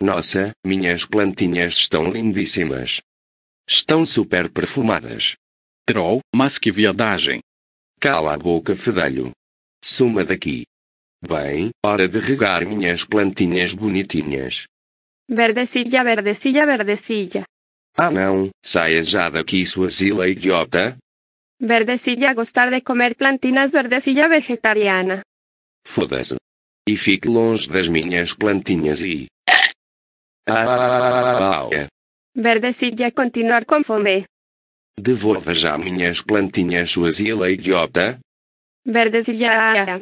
Nossa, minhas plantinhas estão lindíssimas. Estão super perfumadas. Troll, mas que viadagem. Cala a boca, fedelho. Suma daqui. Bem, hora de regar minhas plantinhas bonitinhas. Verdecilha, verdecilha, verdecilha. Ah não, saia já daqui sua zila idiota. Verdecilha gostar de comer plantinas verdecilha vegetariana. Foda-se. E fique longe das minhas plantinhas e... Verdecídia continuar com fome. Devolva já minhas plantinhas suas e ela idiota. Verdecídia.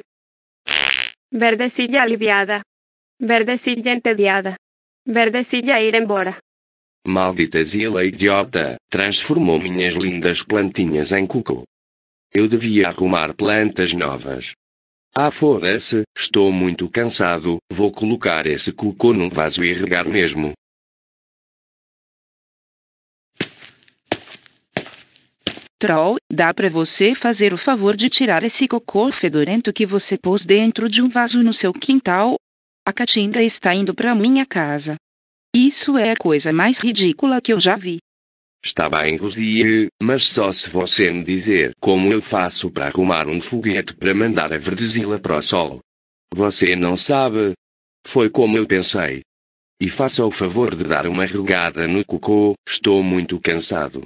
Verdecídia aliviada. Verdecídia entediada. Verdecídia ir embora. Maldita zila idiota, transformou minhas lindas plantinhas em cuco. Eu devia arrumar plantas novas. Ah, fora-se, estou muito cansado, vou colocar esse cocô num vaso e regar mesmo. Troll, dá para você fazer o favor de tirar esse cocô fedorento que você pôs dentro de um vaso no seu quintal? A Caatinga está indo para minha casa. Isso é a coisa mais ridícula que eu já vi. Está bem, Rosie, mas só se você me dizer como eu faço para arrumar um foguete para mandar a verdezila para o sol. Você não sabe? Foi como eu pensei. E faça o favor de dar uma regada no cocô, estou muito cansado.